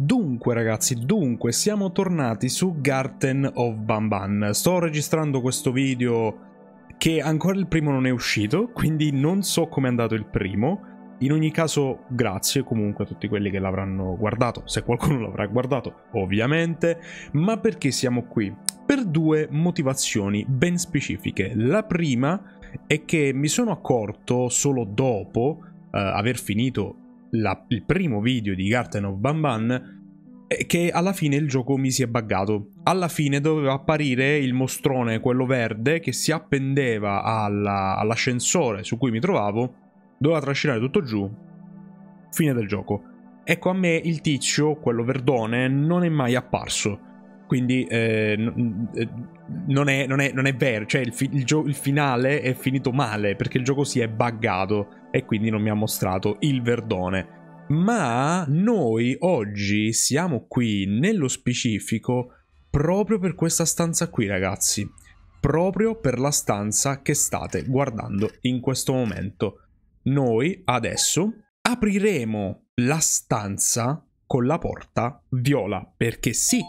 Dunque ragazzi, dunque siamo tornati su Garten of Bamban. Sto registrando questo video che ancora il primo non è uscito, quindi non so come è andato il primo. In ogni caso grazie comunque a tutti quelli che l'avranno guardato, se qualcuno l'avrà guardato ovviamente, ma perché siamo qui? Per due motivazioni ben specifiche. La prima è che mi sono accorto solo dopo eh, aver finito la, il primo video di Garten of Banban eh, che alla fine il gioco mi si è buggato. Alla fine doveva apparire il mostrone, quello verde, che si appendeva alla, all'ascensore su cui mi trovavo, doveva trascinare tutto giù. Fine del gioco. Ecco, a me il tizio, quello verdone, non è mai apparso. Quindi eh, eh, non, è, non, è, non, è, vero, cioè il, fi- il, gio- il, finale è finito male perché il gioco si è buggato e quindi non mi ha mostrato il verdone. Ma noi oggi siamo qui nello specifico proprio per questa stanza qui ragazzi, proprio per la stanza che state guardando in questo momento. Noi adesso apriremo la stanza con la porta viola perché sì,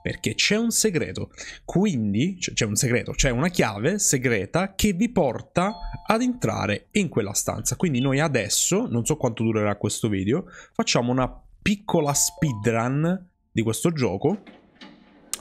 perché c'è un segreto. Quindi c'è un segreto, c'è una chiave segreta che vi porta ad entrare in quella stanza. Quindi noi adesso, non so quanto durerà questo video, facciamo una piccola speedrun di questo gioco.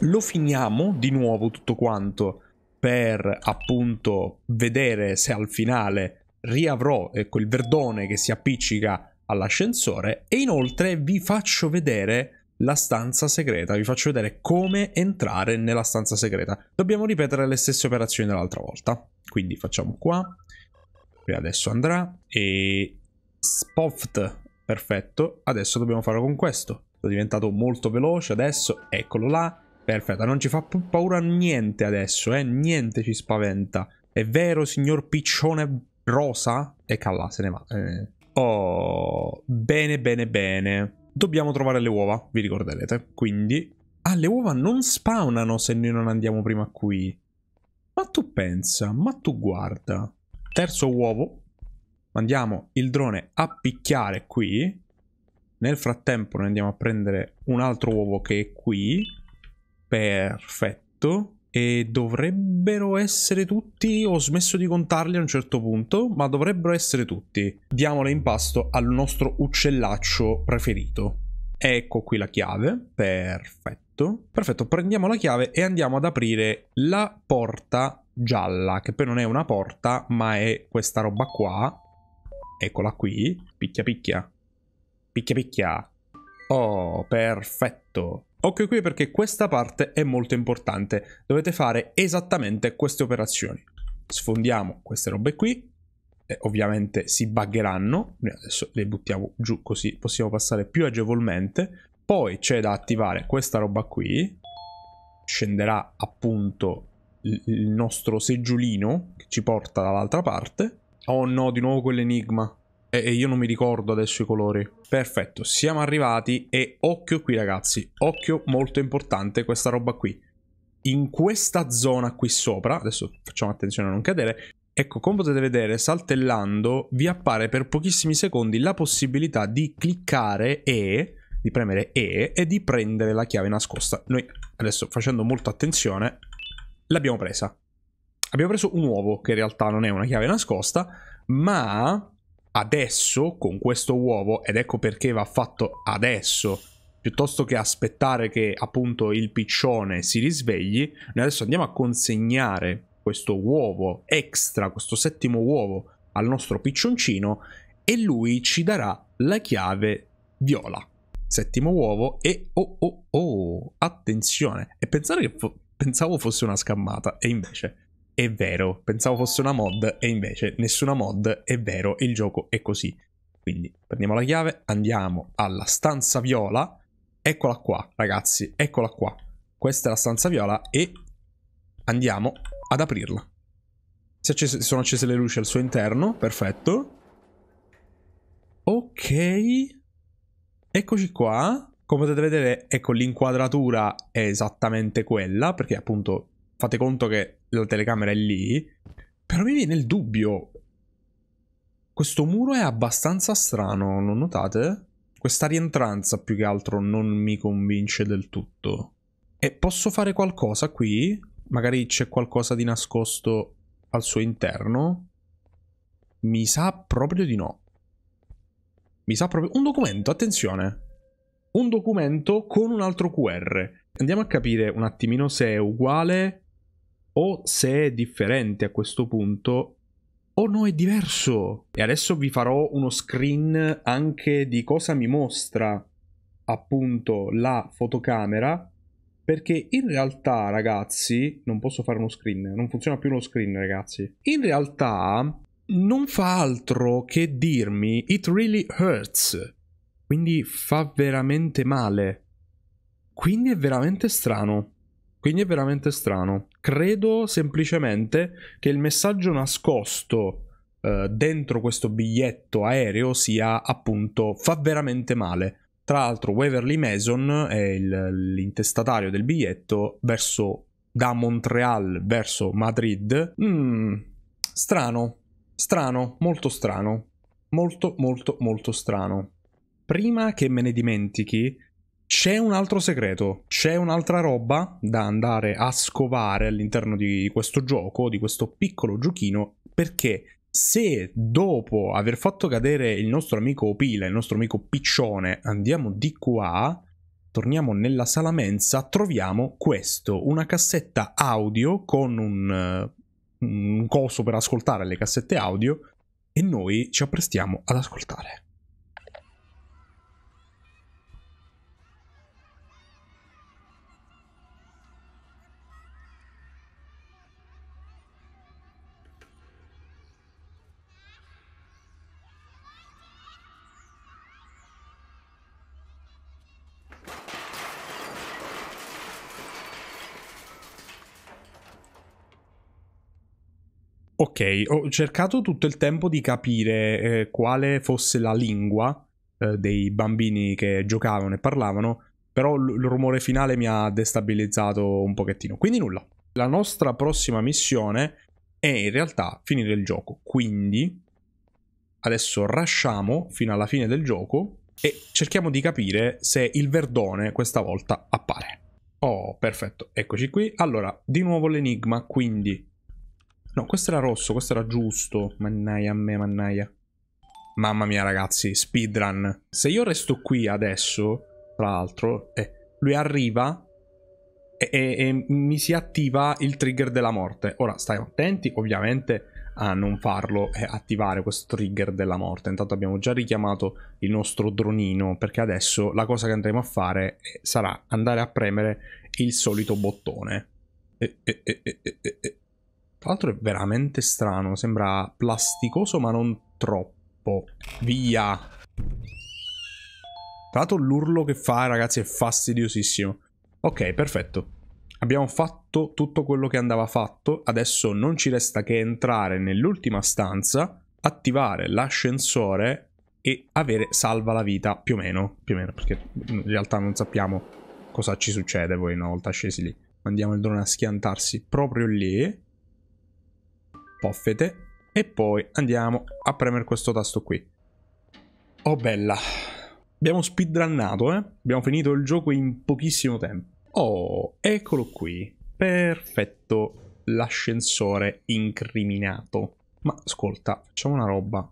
Lo finiamo di nuovo tutto quanto per appunto vedere se al finale riavrò quel ecco, verdone che si appiccica all'ascensore e inoltre vi faccio vedere la stanza segreta. Vi faccio vedere come entrare nella stanza segreta. Dobbiamo ripetere le stesse operazioni dell'altra volta. Quindi facciamo qua. E adesso andrà. E... Spoft. Perfetto. Adesso dobbiamo farlo con questo. È diventato molto veloce adesso. Eccolo là. Perfetto. Non ci fa più paura niente adesso, eh. Niente ci spaventa. È vero, signor piccione rosa? E ecco calà, se ne va. Eh. Oh, bene, bene, bene dobbiamo trovare le uova, vi ricorderete. Quindi... Ah, le uova non spawnano se noi non andiamo prima qui. Ma tu pensa, ma tu guarda. Terzo uovo. Mandiamo il drone a picchiare qui. Nel frattempo noi andiamo a prendere un altro uovo che è qui. Perfetto. E dovrebbero essere tutti, ho smesso di contarli a un certo punto, ma dovrebbero essere tutti. Diamo l'impasto al nostro uccellaccio preferito. Ecco qui la chiave, perfetto. Perfetto, prendiamo la chiave e andiamo ad aprire la porta gialla, che poi non è una porta, ma è questa roba qua. Eccola qui, picchia picchia, picchia picchia. Oh, perfetto. Occhio qui perché questa parte è molto importante. Dovete fare esattamente queste operazioni. Sfondiamo queste robe qui. E ovviamente si buggeranno. adesso le buttiamo giù così possiamo passare più agevolmente. Poi c'è da attivare questa roba qui. Scenderà appunto il nostro seggiolino che ci porta dall'altra parte. Oh no, di nuovo quell'enigma e io non mi ricordo adesso i colori. Perfetto, siamo arrivati e occhio qui ragazzi, occhio molto importante questa roba qui. In questa zona qui sopra, adesso facciamo attenzione a non cadere, ecco come potete vedere saltellando vi appare per pochissimi secondi la possibilità di cliccare E, di premere E e di prendere la chiave nascosta. Noi adesso facendo molta attenzione l'abbiamo presa. Abbiamo preso un uovo che in realtà non è una chiave nascosta, ma adesso con questo uovo ed ecco perché va fatto adesso piuttosto che aspettare che appunto il piccione si risvegli noi adesso andiamo a consegnare questo uovo extra questo settimo uovo al nostro piccioncino e lui ci darà la chiave viola settimo uovo e oh oh oh attenzione e pensare che fo pensavo fosse una scammata e invece è vero. Pensavo fosse una mod e invece nessuna mod è vero. Il gioco è così. Quindi prendiamo la chiave, andiamo alla stanza viola. Eccola qua, ragazzi, eccola qua. Questa è la stanza viola e andiamo ad aprirla. Si, accese, sono accese le luci al suo interno, perfetto. Ok. Eccoci qua. Come potete vedere, ecco, l'inquadratura è esattamente quella, perché appunto fate conto che la telecamera è lì, però mi viene il dubbio. Questo muro è abbastanza strano, non notate? Questa rientranza più che altro non mi convince del tutto. E posso fare qualcosa qui? Magari c'è qualcosa di nascosto al suo interno? Mi sa proprio di no. Mi sa proprio... Un documento, attenzione! Un documento con un altro QR. Andiamo a capire un attimino se è uguale o se è differente a questo punto o no è diverso. E adesso vi farò uno screen anche di cosa mi mostra appunto la fotocamera perché in realtà ragazzi non posso fare uno screen, non funziona più uno screen ragazzi. In realtà non fa altro che dirmi it really hurts. Quindi fa veramente male. Quindi è veramente strano. Quindi è veramente strano. Credo semplicemente che il messaggio nascosto eh, dentro questo biglietto aereo sia appunto fa veramente male. Tra l'altro Waverly Mason è il, l'intestatario del biglietto verso, da Montreal verso Madrid. Mm, strano, strano, molto strano, molto molto molto strano. Prima che me ne dimentichi, c'è un altro segreto, c'è un'altra roba da andare a scovare all'interno di questo gioco, di questo piccolo giochino, perché se dopo aver fatto cadere il nostro amico Pila, il nostro amico Piccione, andiamo di qua, torniamo nella sala mensa, troviamo questo, una cassetta audio con un, eh, un coso per ascoltare le cassette audio e noi ci apprestiamo ad ascoltare. Ok, ho cercato tutto il tempo di capire eh, quale fosse la lingua eh, dei bambini che giocavano e parlavano, però l- il rumore finale mi ha destabilizzato un pochettino. Quindi nulla. La nostra prossima missione è in realtà finire il gioco, quindi adesso rasciamo fino alla fine del gioco e cerchiamo di capire se il verdone questa volta appare. Oh, perfetto, eccoci qui. Allora, di nuovo l'enigma, quindi No, questo era rosso, questo era giusto. Mannaia a me, mannaia. Mamma mia, ragazzi, speedrun. Se io resto qui adesso, tra l'altro, eh, lui arriva e, e, e, mi si attiva il trigger della morte. Ora, stai attenti, ovviamente, a non farlo e attivare questo trigger della morte. Intanto abbiamo già richiamato il nostro dronino, perché adesso la cosa che andremo a fare sarà andare a premere il solito bottone. E, e, e, e, e, e. Tra l'altro è veramente strano, sembra plasticoso ma non troppo. Via! Tra l'altro l'urlo che fa, ragazzi, è fastidiosissimo. Ok, perfetto. Abbiamo fatto tutto quello che andava fatto, adesso non ci resta che entrare nell'ultima stanza, attivare l'ascensore e avere salva la vita, più o meno, più o meno, perché in realtà non sappiamo cosa ci succede poi una volta scesi lì. Mandiamo il drone a schiantarsi proprio lì poffete e poi andiamo a premere questo tasto qui. Oh bella. Abbiamo speedrunnato, eh? Abbiamo finito il gioco in pochissimo tempo. Oh, eccolo qui. Perfetto. L'ascensore incriminato. Ma ascolta, facciamo una roba.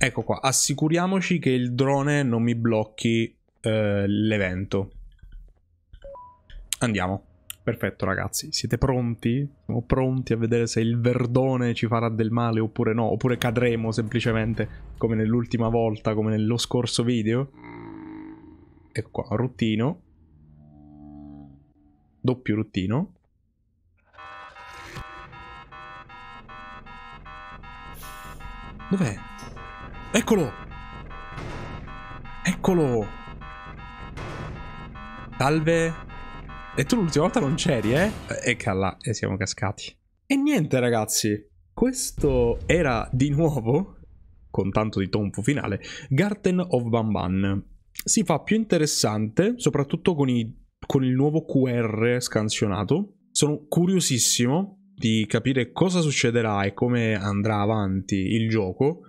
Ecco qua, assicuriamoci che il drone non mi blocchi eh, l'evento. Andiamo. Perfetto ragazzi, siete pronti? Siamo pronti a vedere se il verdone ci farà del male oppure no, oppure cadremo semplicemente come nell'ultima volta, come nello scorso video. Ecco qua, ruttino. Doppio ruttino. Dov'è? Eccolo! Eccolo! Salve! E tu l'ultima volta non c'eri, eh? E calla, e siamo cascati. E niente, ragazzi. Questo era di nuovo, con tanto di tonfo finale, Garten of Bamban. Si fa più interessante, soprattutto con, i, con il nuovo QR scansionato. Sono curiosissimo di capire cosa succederà e come andrà avanti il gioco.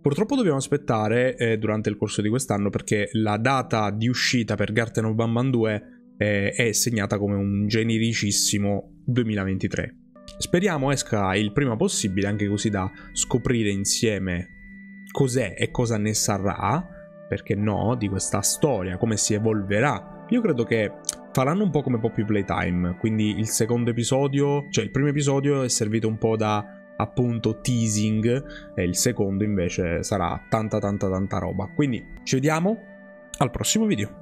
Purtroppo dobbiamo aspettare eh, durante il corso di quest'anno perché la data di uscita per Garten of Bamban 2 eh, è segnata come un genericissimo 2023. Speriamo esca il prima possibile, anche così da scoprire insieme cos'è e cosa ne sarà, perché no, di questa storia, come si evolverà. Io credo che faranno un po' come Poppy Playtime, quindi il secondo episodio, cioè il primo episodio è servito un po' da appunto teasing e il secondo invece sarà tanta tanta tanta roba. Quindi ci vediamo al prossimo video.